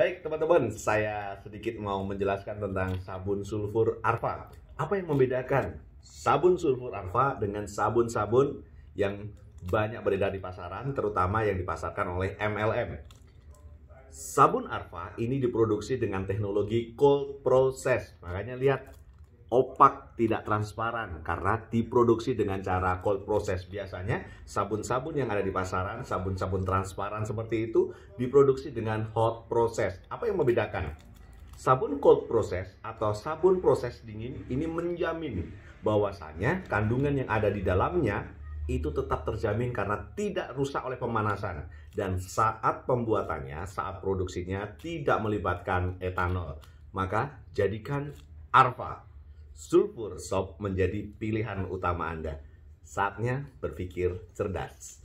Baik teman-teman, saya sedikit mau menjelaskan tentang sabun sulfur arfa. Apa yang membedakan sabun sulfur arfa dengan sabun-sabun yang banyak beredar di pasaran, terutama yang dipasarkan oleh MLM? Sabun arfa ini diproduksi dengan teknologi cold process. Makanya lihat opak, tidak transparan karena diproduksi dengan cara cold process. Biasanya sabun-sabun yang ada di pasaran, sabun-sabun transparan seperti itu diproduksi dengan hot process. Apa yang membedakan? Sabun cold process atau sabun proses dingin ini menjamin bahwasanya kandungan yang ada di dalamnya itu tetap terjamin karena tidak rusak oleh pemanasan dan saat pembuatannya, saat produksinya tidak melibatkan etanol. Maka jadikan Arfa Sulfur Soap menjadi pilihan utama Anda. Saatnya berpikir cerdas.